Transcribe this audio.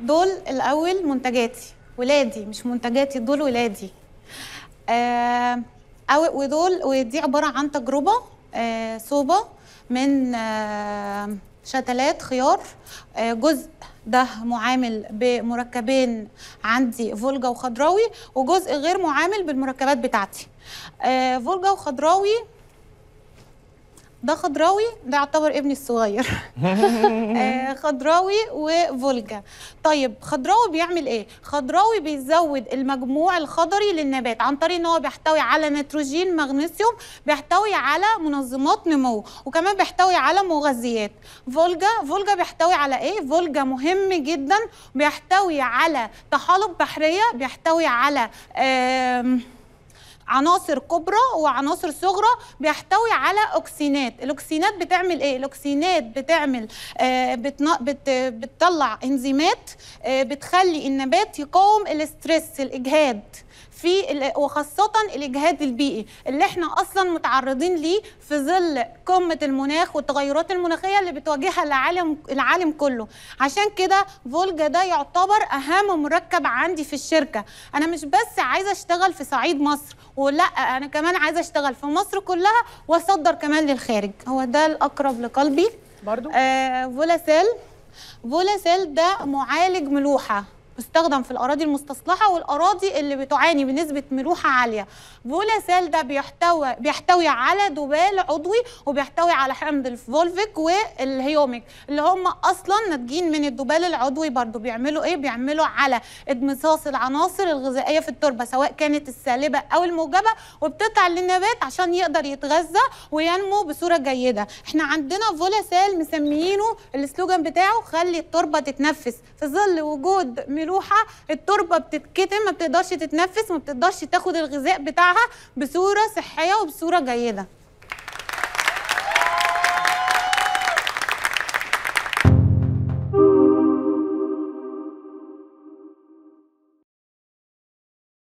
دول الاول منتجاتي ولادي مش منتجاتي دول ولادي آه أو ودول ودي عباره عن تجربه آه صوبه من آه شتلات خيار آه جزء ده معامل بمركبين عندي فولجا وخضراوي وجزء غير معامل بالمركبات بتاعتي آه فولجا وخضراوي ده خضراوي ده يعتبر ابني الصغير آه، خضراوي وفولجا طيب خضراوي بيعمل ايه خضراوي بيزود المجموع الخضري للنبات عن طريق ان هو بيحتوي على نيتروجين مغنيسيوم بيحتوي على منظمات نمو وكمان بيحتوي على مغذيات فولجا فولجا بيحتوي على ايه فولجا مهم جدا بيحتوي على طحالب بحريه بيحتوي على آه عناصر كبرى وعناصر صغرى بيحتوي على اوكسينات الاوكسينات بتعمل ايه الاوكسينات بتعمل آه بت... بتطلع انزيمات آه بتخلي النبات يقاوم الاسترس الاجهاد في وخاصه الاجهاد البيئي اللي احنا اصلا متعرضين ليه في ظل قمه المناخ والتغيرات المناخيه اللي بتواجهها العالم العالم كله عشان كده فولجا ده يعتبر اهم مركب عندي في الشركه انا مش بس عايزه اشتغل في صعيد مصر ولا انا كمان عايزه اشتغل في مصر كلها واصدر كمان للخارج هو ده الاقرب لقلبي برضو آه فولا سيل فولا سيل ده معالج ملوحه بيستخدم في الأراضي المستصلحة والأراضي اللي بتعاني بنسبة ملوحة عالية سيل ده بيحتوي بيحتوي على دبال عضوي وبيحتوي على حمض الفولفيك والهيوميك اللي هم أصلا ناتجين من الدبال العضوي برضو بيعملوا إيه؟ بيعملوا على امتصاص العناصر الغذائية في التربة سواء كانت السالبة أو الموجبة وبتطلع للنبات عشان يقدر يتغذى وينمو بصورة جيدة احنا عندنا سيل مسميينه السلوجان بتاعه خلي التربة تتنفس في ظل وجود ملوحه التربه بتتكتم ما بتقدرش تتنفس ما بتقدرش تاخد الغذاء بتاعها بصوره صحيه وبصوره جيده